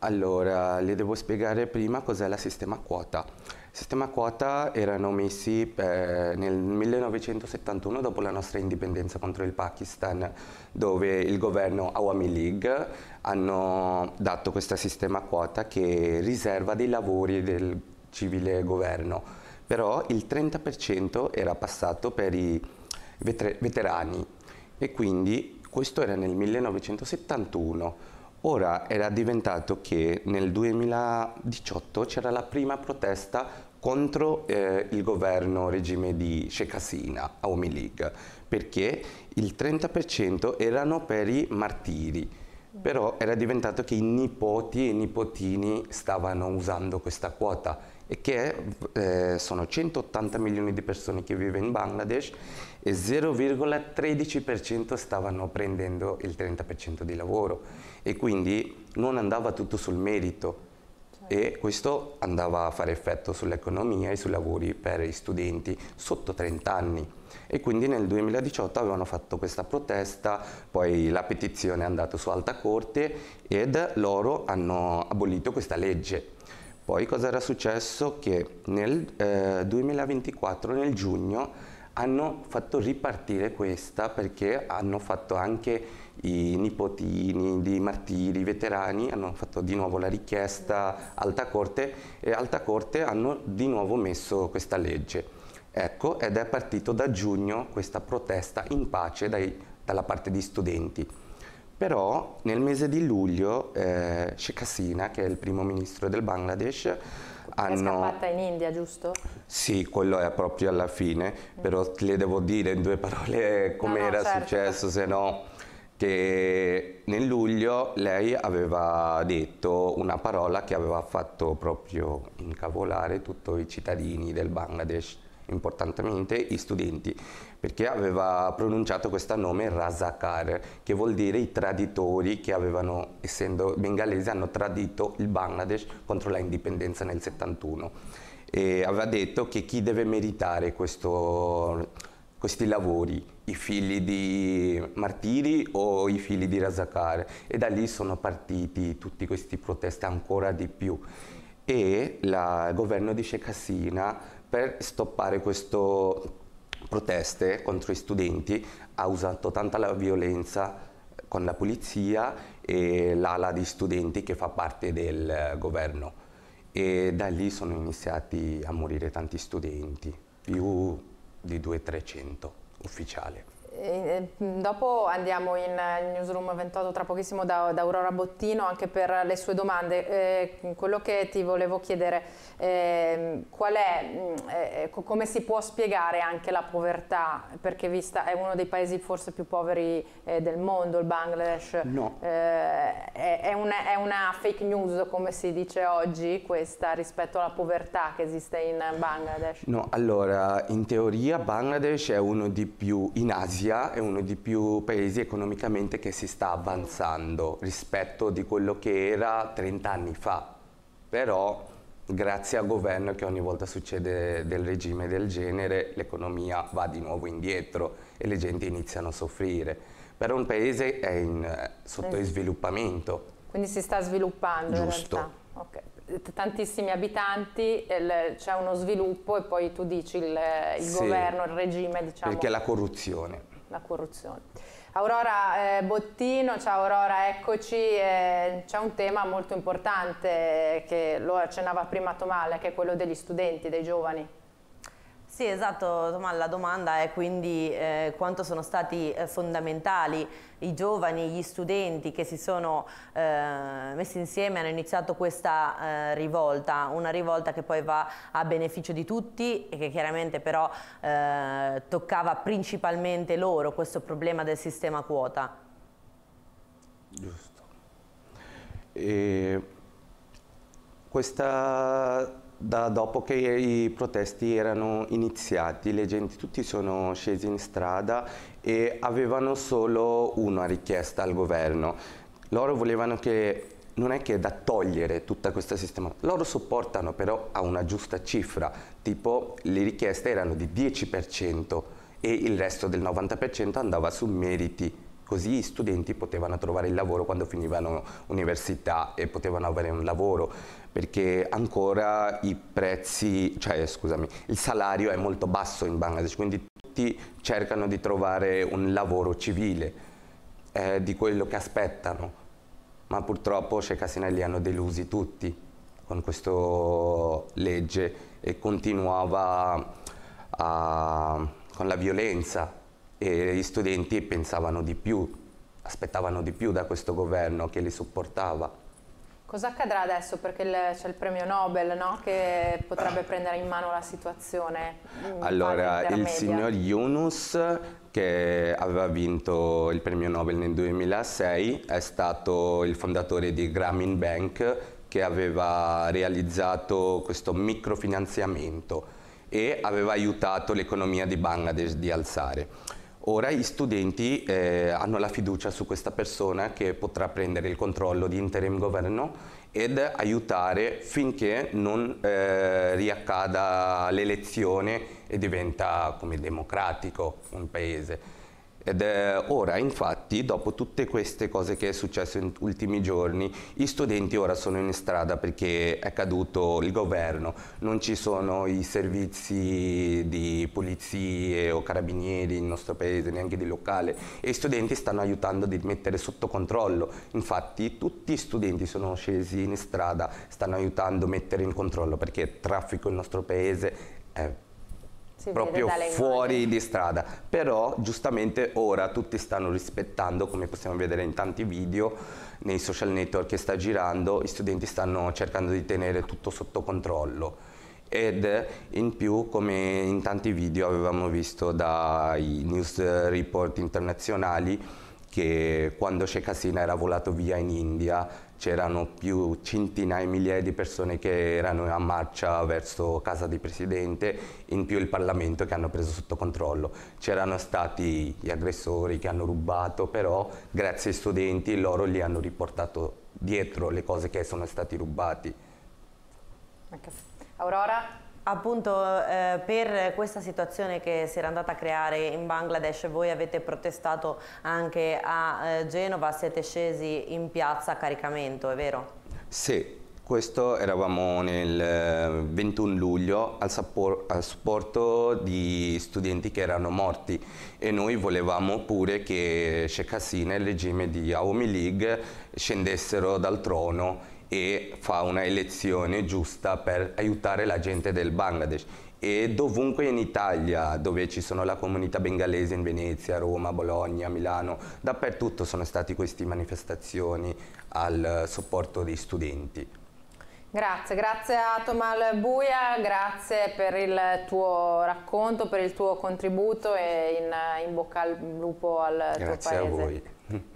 Allora, le devo spiegare prima cos'è la sistema quota. Sistema quota erano messi eh, nel 1971 dopo la nostra indipendenza contro il Pakistan, dove il governo Awami League hanno dato questo sistema quota che riserva dei lavori del civile governo, però il 30% era passato per i veterani e quindi questo era nel 1971 Ora era diventato che nel 2018 c'era la prima protesta contro eh, il governo regime di Shekasina a Aomi perché il 30% erano per i martiri, però era diventato che i nipoti e i nipotini stavano usando questa quota e che eh, sono 180 milioni di persone che vivono in Bangladesh e 0,13% stavano prendendo il 30% di lavoro e quindi non andava tutto sul merito e questo andava a fare effetto sull'economia e sui lavori per i studenti sotto 30 anni e quindi nel 2018 avevano fatto questa protesta, poi la petizione è andata su Alta Corte ed loro hanno abolito questa legge. Poi cosa era successo? Che nel eh, 2024, nel giugno, hanno fatto ripartire questa perché hanno fatto anche i nipotini di martiri, veterani, hanno fatto di nuovo la richiesta Alta Corte e Alta Corte hanno di nuovo messo questa legge. Ecco, ed è partito da giugno questa protesta in pace dai, dalla parte di studenti. Però nel mese di luglio eh, Sheikh Hasina, che è il primo ministro del Bangladesh, hanno... È scappata in India, giusto? Sì, quello è proprio alla fine, mm. però le devo dire in due parole come no, no, certo. successo, se no che nel luglio lei aveva detto una parola che aveva fatto proprio incavolare tutti i cittadini del Bangladesh importantemente i studenti, perché aveva pronunciato questo nome Razakar, che vuol dire i traditori che avevano, essendo bengalesi, hanno tradito il Bangladesh contro la indipendenza nel 71. E aveva detto che chi deve meritare questo, questi lavori, i figli di martiri o i figli di Razakar e da lì sono partiti tutti questi protesti ancora di più e il governo di Sheikh Hasina per stoppare queste proteste contro i studenti ha usato tanta la violenza con la polizia e l'ala di studenti che fa parte del governo e da lì sono iniziati a morire tanti studenti, più di 200-300 ufficiali. Mm, dopo andiamo in newsroom 28 tra pochissimo da, da Aurora Bottino anche per le sue domande. Eh, quello che ti volevo chiedere eh, qual è, mm, eh, come si può spiegare anche la povertà, perché vista è uno dei paesi forse più poveri eh, del mondo, il Bangladesh. No. Eh, è, è, una, è, una, fake news, come si dice oggi, questa rispetto alla povertà che esiste in Bangladesh? No, allora in teoria Bangladesh è uno di più in Asia l'Italia è uno dei più paesi economicamente che si sta avanzando rispetto di quello che era 30 anni fa, però grazie al governo che ogni volta succede del regime del genere l'economia va di nuovo indietro e le gente iniziano a soffrire. Però un paese è in eh, sottosviluppamento. Quindi si sta sviluppando Giusto. in realtà. Okay tantissimi abitanti, c'è uno sviluppo e poi tu dici il, il sì, governo, il regime diciamo. Perché la corruzione la corruzione. Aurora eh, Bottino, ciao Aurora, eccoci, eh, c'è un tema molto importante eh, che lo accennava prima Tomale, che è quello degli studenti, dei giovani. Sì, esatto, Tomà, la domanda è quindi eh, quanto sono stati eh, fondamentali i giovani, gli studenti che si sono eh, messi insieme, hanno iniziato questa eh, rivolta, una rivolta che poi va a beneficio di tutti e che chiaramente però eh, toccava principalmente loro questo problema del sistema quota. Giusto. E questa da dopo che i protesti erano iniziati, le gente tutti sono scesi in strada e avevano solo una richiesta al governo. Loro volevano che non è che da togliere tutta questa sistema, loro sopportano però a una giusta cifra, tipo le richieste erano di 10% e il resto del 90% andava su meriti così i studenti potevano trovare il lavoro quando finivano università e potevano avere un lavoro perché ancora i prezzi, cioè scusami, il salario è molto basso in Bangladesh, quindi tutti cercano di trovare un lavoro civile, eh, di quello che aspettano, ma purtroppo Sheikh Hasina hanno delusi tutti con questa legge e continuava a, con la violenza e gli studenti pensavano di più, aspettavano di più da questo governo che li supportava. Cosa accadrà adesso? Perché c'è il premio Nobel no? che potrebbe ah. prendere in mano la situazione. Mm, allora, il signor Yunus, che aveva vinto il premio Nobel nel 2006, è stato il fondatore di Grameen Bank che aveva realizzato questo microfinanziamento e aveva aiutato l'economia di Bangladesh di alzare. Ora gli studenti eh, hanno la fiducia su questa persona che potrà prendere il controllo di interim governo ed aiutare finché non eh, riaccada l'elezione e diventa come democratico un paese. Ed è eh, ora infatti, dopo tutte queste cose che è successo in ultimi giorni, gli studenti ora sono in strada perché è caduto il governo, non ci sono i servizi di polizie o carabinieri nel nostro paese, neanche di locale, e gli studenti stanno aiutando di mettere sotto controllo. Infatti tutti gli studenti sono scesi in strada, stanno aiutando a mettere in controllo perché il traffico nel nostro paese è si proprio fuori di strada però giustamente ora tutti stanno rispettando come possiamo vedere in tanti video nei social network che sta girando gli studenti stanno cercando di tenere tutto sotto controllo ed in più come in tanti video avevamo visto dai news report internazionali che quando Shekasina era volato via in India c'erano più centinaia e migliaia di persone che erano a marcia verso casa di presidente, in più il Parlamento che hanno preso sotto controllo. C'erano stati gli aggressori che hanno rubato, però grazie ai studenti loro li hanno riportato dietro le cose che sono stati rubati. Aurora? Appunto eh, per questa situazione che si era andata a creare in Bangladesh voi avete protestato anche a eh, Genova, siete scesi in piazza a caricamento, è vero? Sì, questo eravamo nel 21 eh, luglio al, sapor, al supporto di studenti che erano morti e noi volevamo pure che Sheikh e il regime di Aomi League scendessero dal trono e fa una elezione giusta per aiutare la gente del Bangladesh. E dovunque in Italia, dove ci sono la comunità bengalese in Venezia, Roma, Bologna, Milano, dappertutto sono state queste manifestazioni al supporto dei studenti. Grazie, grazie a Tomal Buia, grazie per il tuo racconto, per il tuo contributo e in, in bocca al lupo al grazie tuo paese. Grazie a voi.